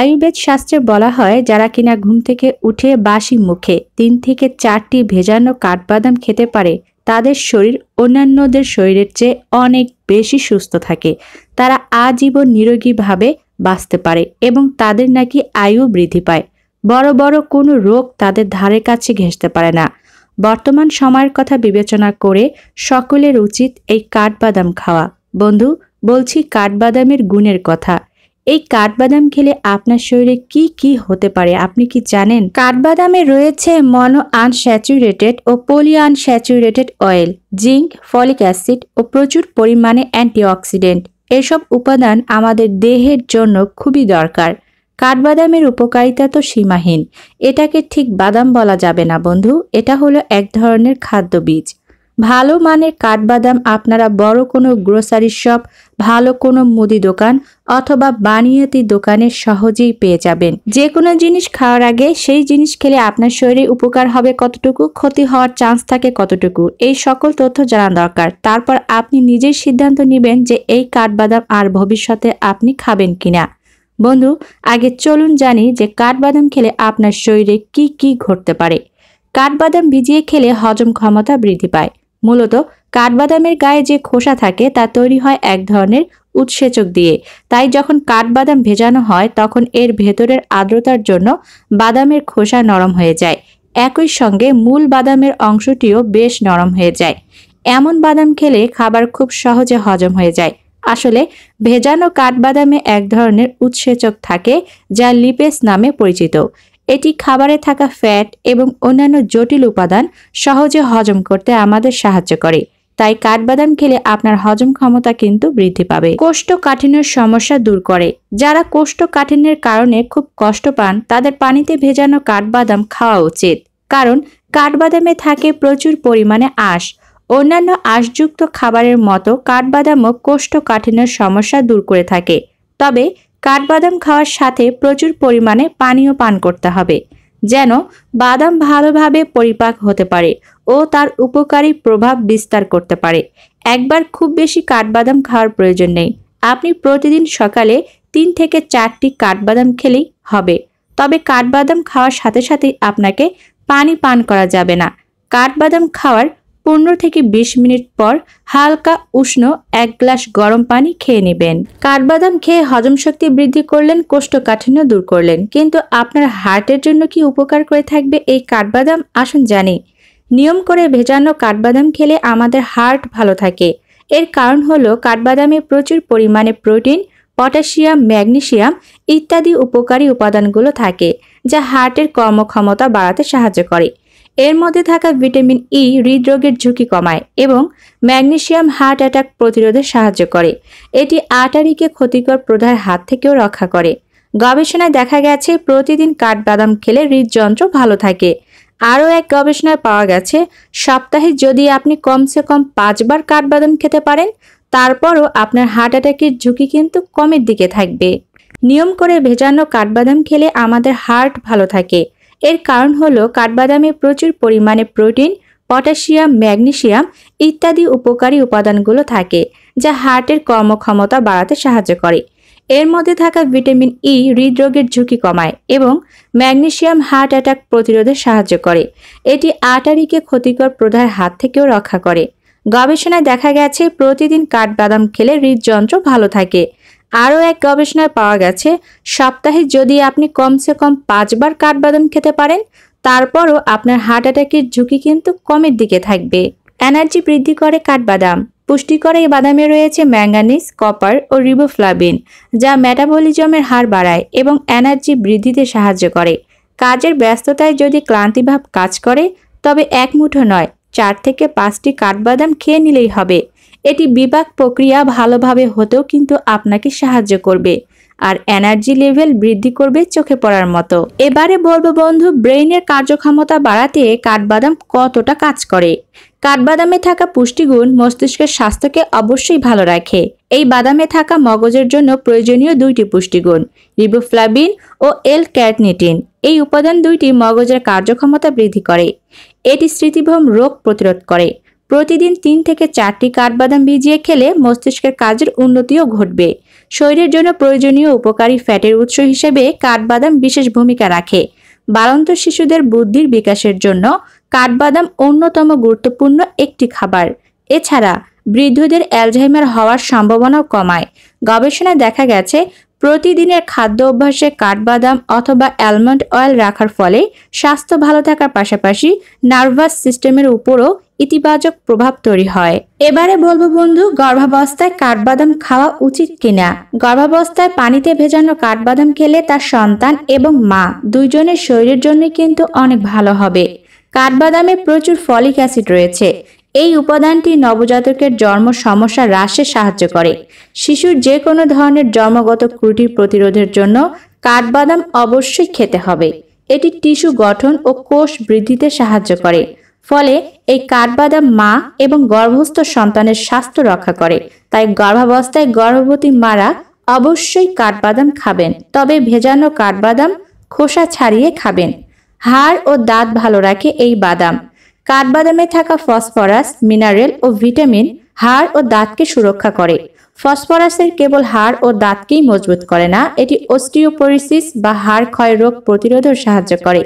আয়ুর্বেদ শাস্ত্রে বলা হয় যারা কিনা ঘুম থেকে উঠে বাসি মুখে তিন থেকে চারটি ভেজানো কাঠবাদাম খেতে পারে তাদের শরীর অন্যান্যদের শরীরের চেয়ে অনেক বেশি সুস্থ থাকে তারা আজীবন নিরোগীভাবে বাঁচতে পারে এবং তাদের নাকি আয়ু বৃদ্ধি পায় বড় বড় কোনো রোগ তাদের ধারে কাছে ঘেঁষতে পারে না বর্তমান সময়ের কথা বিবেচনা করে সকলের উচিত এই কাঠবাদাম খাওয়া বন্ধু বলছি কাঠবাদামের গুণের কথা এই কাঠবাদাম খেলে আপনার শরীরে কি কি হতে পারে আপনি কি জানেন কাঠবাদামে রয়েছে মনো আনস্যাচুরেটেড ও polyunsaturated oil zinc folic acid ও প্রচুর পরিমাণে অ্যান্টিঅক্সিডেন্ট এসব উপাদান আমাদের দেহের জন্য খুবই দরকার কাঠবাদামের উপকারিতা তো সীমাহীন এটাকে ঠিক বাদাম বলা যাবে না বন্ধু এটা হলো এক ধরনের খাদ্য বীজ ভালো মানের কাঠবাদাম আপনারা বড় কোনো গ্রোসারি শপ ভালো কোনো মুদি দোকান অথবা বানিয়াতি দোকানে সহজেই পেয়ে যাবেন যে কোনো জিনিস খাওয়ার আগে সেই জিনিস খেলে আপনার শরীরে উপকার হবে কতটুকু ক্ষতি হওয়ার চান্স থাকে কতটুকু এই সকল তথ্য জানা দরকার তারপর আপনি নিজের সিদ্ধান্ত নেবেন যে এই কাঠবাদাম আর ভবিষ্যতে আপনি খাবেন কিনা বন্ধু আগে চলুন জানি যে কাঠবাদাম খেলে আপনার শরীরে কি কি ঘটতে পারে কাঠবাদাম ভিজিয়ে খেলে হজম ক্ষমতা বৃদ্ধি পায় মূলত কাঠবাদামের গায়ে যে খোসা থাকে তা তৈরি হয় এক ধরনের উৎসেচক দিয়ে তাই যখন কাঠবাদাম ভেজানো হয় তখন এর ভেতরের আর্দ্রতার জন্য বাদামের খোসা নরম হয়ে যায় একই সঙ্গে মূল বাদামের অংশটিও বেশ নরম হয়ে যায় এমন বাদাম খেলে খাবার খুব সহজে হজম হয়ে যায় আসলে ভেজানো কাঠবাদামে এক ধরনের উৎসেচক থাকে যা লিপেস নামে পরিচিত এটি খাবারে থাকা ফ্যাট এবং অন্যান্য জটিল উপাদান সহজে হজম করতে আমাদের সাহায্য করে তাই কাঠবাদাম খেলে আপনার হজম ক্ষমতা কিন্তু বৃদ্ধি পাবে কোষ্ঠকাঠিন্যের সমস্যা দূর করে যারা কোষ্ঠকাঠিন্যের কারণে খুব কষ্ট পান তাদের পানিতে ভেজানো কাঠবাদাম খাওয়া উচিত কারণ কাঠবাদামে থাকে প্রচুর পরিমাণে আঁশ অন্যান্য আঁশযুক্ত খাবারের মতো কাঠবাদামও কোষ্ঠকাঠিন্যের সমস্যা দূর করে থাকে তবে কাঠবাদাম খাওয়ার সাথে প্রচুর পরিমাণে পানীয় পান করতে হবে যেন বাদাম ভালোভাবে পরিপাক হতে পারে ও তার উপকারী প্রভাব বিস্তার করতে পারে একবার খুব বেশি কাঠবাদাম খাওয়ার প্রয়োজন নেই আপনি প্রতিদিন সকালে তিন থেকে চারটি কাঠবাদাম খেলেই হবে তবে কাঠবাদাম খাওয়ার সাথে সাথে আপনাকে পানি পান করা যাবে না কাঠবাদাম খাওয়ার পনেরো থেকে ২০ মিনিট পর হালকা উষ্ণ এক গ্লাস গরম পানি খেয়ে নেবেন কাঠবাদাম খেয়ে হজম শক্তি বৃদ্ধি করলেন কোষ্ঠকাঠিন্য দূর করলেন কিন্তু আপনার হার্টের জন্য কি উপকার করে থাকবে এই কাঠবাদাম আসুন জানি নিয়ম করে ভেজানো কাঠবাদাম খেলে আমাদের হার্ট ভালো থাকে এর কারণ হলো কাঠবাদামে প্রচুর পরিমাণে প্রোটিন পটাশিয়াম ম্যাগনেশিয়াম ইত্যাদি উপকারী উপাদানগুলো থাকে যা হার্টের কর্মক্ষমতা বাড়াতে সাহায্য করে এর মধ্যে থাকা ভিটামিন ই e হৃদরোগের ঝুঁকি কমায় এবং ম্যাগনেশিয়াম হার্ট অ্যাটাক প্রতিরোধে সাহায্য করে এটি আটারিকে ক্ষতিকর প্রধার হাত থেকেও রক্ষা করে গবেষণায় দেখা গেছে প্রতিদিন কাঠবাদাম খেলে হৃদযন্ত্র ভালো থাকে আরও এক গবেষণায় পাওয়া গেছে সপ্তাহে যদি আপনি কমসে কম পাঁচবার কাঠবাদাম খেতে পারেন তারপরও আপনার হার্ট অ্যাটাকের ঝুঁকি কিন্তু কমের দিকে থাকবে নিয়ম করে ভেজানো কাঠবাদাম খেলে আমাদের হার্ট ভালো থাকে এর কারণ হলো কাঠবাদামে প্রচুর পরিমাণে প্রোটিন পটাশিয়াম ম্যাগনেশিয়াম ইত্যাদি উপকারী উপাদানগুলো থাকে যা হার্টের কর্মক্ষমতা বাড়াতে সাহায্য করে এর মধ্যে থাকা ভিটামিন ই e হৃদরোগের ঝুঁকি কমায় এবং ম্যাগনেশিয়াম হার্ট অ্যাটাক প্রতিরোধে সাহায্য করে এটি আটারিকে ক্ষতিকর প্রধার হাত থেকেও রক্ষা করে গবেষণায় দেখা গেছে প্রতিদিন কাঠবাদাম খেলে হৃদযন্ত্র ভালো থাকে আরও এক গবেষণায় পাওয়া গেছে সপ্তাহে যদি আপনি কমসে কম পাঁচবার কাঠবাদাম খেতে পারেন তারপরও আপনার হার্ট অ্যাটাকের ঝুঁকি কিন্তু কমের দিকে থাকবে এনার্জি বৃদ্ধি করে কাঠবাদাম পুষ্টিকর এই বাদামে রয়েছে ম্যাঙ্গানিজ কপার ও রিবোফ্লাবিন যা ম্যাটাবলিজমের হার বাড়ায় এবং এনার্জি বৃদ্ধিতে সাহায্য করে কাজের ব্যস্ততায় যদি ক্লান্তিভাব কাজ করে তবে এক মুঠো নয় চার থেকে পাঁচটি কাঠবাদাম খেয়ে নিলেই হবে এটি বিপাক প্রক্রিয়া ভালোভাবে হতেও কিন্তু আপনাকে সাহায্য করবে আর এনার্জি লেভেল বৃদ্ধি করবে চোখে পড়ার মতো এবারে বলবো বন্ধু ব্রেইনের কার্যক্ষমতা বাড়াতে কাঠবাদাম কতটা কাজ করে কাঠবাদামে থাকা পুষ্টিগুণ মস্তিষ্কের স্বাস্থ্যকে অবশ্যই ভালো রাখে এই বাদামে থাকা মগজের জন্য প্রয়োজনীয় দুইটি পুষ্টিগুণ রিবোফ্লাবিন ও এল ক্যাটনিটিন এই উপাদান দুইটি মগজের কার্যক্ষমতা বৃদ্ধি করে এটি স্মৃতিভ্রম রোগ প্রতিরোধ করে প্রতিদিন তিন থেকে চারটি কাঠবাদাম ভিজিয়ে খেলে মস্তিষ্কের কাজের উন্নতিও ঘটবে শরীরের জন্য প্রয়োজনীয় উপকারী ফ্যাটের উৎস হিসেবে কাঠবাদাম বিশেষ ভূমিকা রাখে বাড়ন্ত শিশুদের বুদ্ধির বিকাশের জন্য কাঠবাদাম অন্যতম গুরুত্বপূর্ণ একটি খাবার এছাড়া বৃদ্ধদের অ্যালঝাইমার হওয়ার সম্ভাবনাও কমায় গবেষণায় দেখা গেছে প্রতিদিনের খাদ্য অভ্যাসে কাঠবাদাম অথবা অ্যালমন্ড অয়েল রাখার ফলে স্বাস্থ্য ভালো থাকার পাশাপাশি নার্ভাস সিস্টেমের উপরও ইতিবাচক প্রভাব তৈরি হয় এবারে বলবো বন্ধু গর্ভাবস্থায় কাঠবাদাম খাওয়া উচিত কিনা গর্ভাবস্থায় পানিতে ভেজানো কাঠবাদাম খেলে তার সন্তান এবং মা দুইজনের শরীরের জন্য কিন্তু অনেক ভালো হবে কাঠবাদামে প্রচুর ফলিক অ্যাসিড রয়েছে এই উপাদানটি নবজাতকের জন্ম সমস্যা হ্রাসে সাহায্য করে শিশুর যে কোনো ধরনের জন্মগত ত্রুটি প্রতিরোধের জন্য কাঠবাদাম অবশ্যই খেতে হবে এটি টিস্যু গঠন ও কোষ বৃদ্ধিতে সাহায্য করে ফলে এই কাঠবাদাম মা এবং গর্ভস্থ সন্তানের স্বাস্থ্য রক্ষা করে তাই গর্ভাবস্থায় গর্ভবতী মারা অবশ্যই কাঠবাদাম খাবেন তবে ভেজানো কাঠবাদাম খোসা ছাড়িয়ে খাবেন হাড় ও দাঁত ভালো রাখে এই বাদাম কাঠবাদামে থাকা ফসফরাস মিনারেল ও ভিটামিন হাড় ও দাঁতকে সুরক্ষা করে ফসফরাসের কেবল হাড় ও দাঁতকেই মজবুত করে না এটি অস্টিওপোরিসিস বা হাড় ক্ষয় রোগ প্রতিরোধেও সাহায্য করে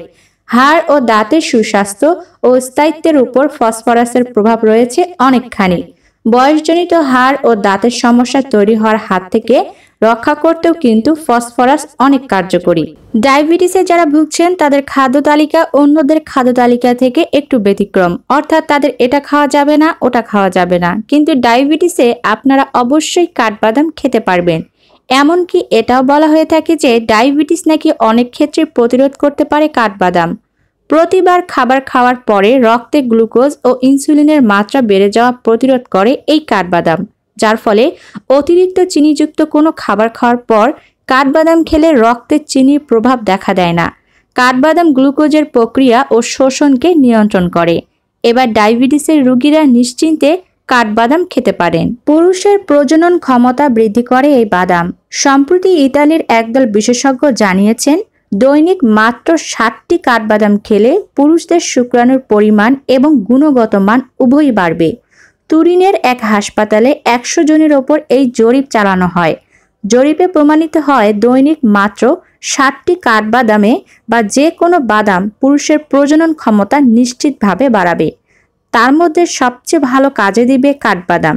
হাড় ও দাঁতের সুস্বাস্থ্য ও স্থায়িত্বের উপর ফসফরাসের প্রভাব রয়েছে অনেকখানি বয়সজনিত হাড় ও দাঁতের সমস্যা তৈরি হওয়ার হাত থেকে রক্ষা করতেও কিন্তু ফসফরাস অনেক কার্যকরী ডায়াবেটিসে যারা ভুগছেন তাদের খাদ্য তালিকা অন্যদের খাদ্য তালিকা থেকে একটু ব্যতিক্রম অর্থাৎ তাদের এটা খাওয়া যাবে না ওটা খাওয়া যাবে না কিন্তু ডায়াবেটিসে আপনারা অবশ্যই কাঠবাদাম খেতে পারবেন এমনকি এটাও বলা হয়ে থাকে যে ডায়াবেটিস নাকি অনেক ক্ষেত্রে প্রতিরোধ করতে পারে কাঠবাদাম প্রতিবার খাবার খাওয়ার পরে রক্তে গ্লুকোজ ও ইনসুলিনের মাত্রা বেড়ে যাওয়া প্রতিরোধ করে এই কাঠবাদাম যার ফলে অতিরিক্ত চিনিযুক্ত কোনো খাবার খাওয়ার পর কাঠবাদাম খেলে রক্তে চিনির প্রভাব দেখা দেয় না কাঠবাদাম গ্লুকোজের প্রক্রিয়া ও শোষণকে নিয়ন্ত্রণ করে এবার ডায়াবেটিসের রোগীরা নিশ্চিন্তে কাঠবাদাম খেতে পারেন পুরুষের প্রজনন ক্ষমতা বৃদ্ধি করে এই বাদাম সম্প্রতি ইতালির একদল বিশেষজ্ঞ জানিয়েছেন দৈনিক মাত্র ষাটটি কাঠবাদাম খেলে পুরুষদের শুক্রাণুর পরিমাণ এবং গুণগত মান উভয়ই বাড়বে তুরিনের এক হাসপাতালে একশো জনের ওপর এই জরিপ চালানো হয় জরিপে প্রমাণিত হয় দৈনিক মাত্র ষাটটি কাঠবাদামে বা যে কোনো বাদাম পুরুষের প্রজনন ক্ষমতা নিশ্চিতভাবে বাড়াবে তার মধ্যে সবচেয়ে ভালো কাজে দিবে কাঠবাদাম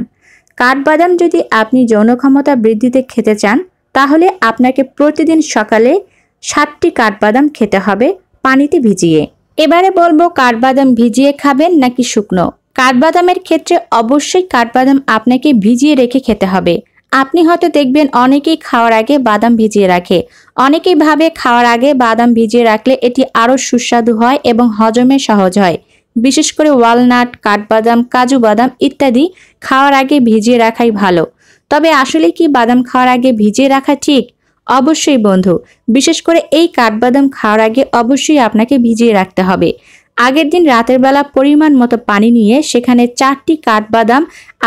কাঠবাদাম যদি আপনি যৌন ক্ষমতা বৃদ্ধিতে খেতে চান তাহলে আপনাকে প্রতিদিন সকালে সাতটি কাঠবাদাম খেতে হবে পানিতে ভিজিয়ে এবারে বলবো কাঠবাদাম ভিজিয়ে খাবেন নাকি শুকনো কাঠবাদামের ক্ষেত্রে অবশ্যই কাঠবাদাম আপনাকে ভিজিয়ে রেখে খেতে হবে আপনি হয়তো দেখবেন অনেকেই খাওয়ার আগে বাদাম ভিজিয়ে রাখে অনেকেই ভাবে খাওয়ার আগে বাদাম ভিজিয়ে রাখলে এটি আরও সুস্বাদু হয় এবং হজমে সহজ হয় বিশেষ করে ওয়ালনাট কাঠবাদাম কাজু বাদাম ইত্যাদি খাওয়ার আগে ভিজিয়ে রাখাই ভালো তবে আসলে কি বাদাম খাওয়ার আগে ভিজিয়ে রাখা ঠিক অবশ্যই বন্ধু বিশেষ করে এই কাঠবাদাম খাওয়ার আগে অবশ্যই আপনাকে ভিজিয়ে রাখতে হবে আগের দিন রাতের বেলা পরিমাণ মতো পানি নিয়ে সেখানে চারটি কাঠবাদাম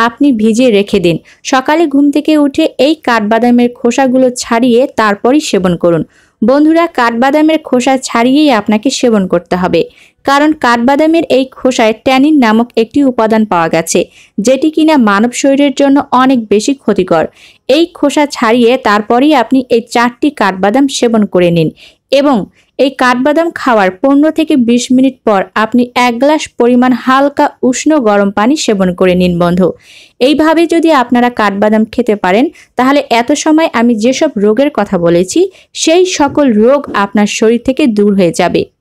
আপনি ভিজিয়ে রেখে দিন সকালে ঘুম থেকে উঠে এই কাঠবাদামের খোসাগুলো ছাড়িয়ে তারপরই সেবন করুন বন্ধুরা কাঠবাদামের খোসা ছাড়িয়েই আপনাকে সেবন করতে হবে কারণ কাঠবাদামের এই খোসায় ট্যানিন নামক একটি উপাদান পাওয়া গেছে যেটি কিনা মানব শরীরের জন্য অনেক বেশি ক্ষতিকর এই খোসা ছাড়িয়ে তারপরেই আপনি এই চারটি কাঠবাদাম সেবন করে নিন এবং এই কাঠবাদাম খাওয়ার পনেরো থেকে ২০ মিনিট পর আপনি এক গ্লাস পরিমাণ হালকা উষ্ণ গরম পানি সেবন করে নিন বন্ধু এইভাবে যদি আপনারা কাঠবাদাম খেতে পারেন তাহলে এত সময় আমি যেসব রোগের কথা বলেছি সেই সকল রোগ আপনার শরীর থেকে দূর হয়ে যাবে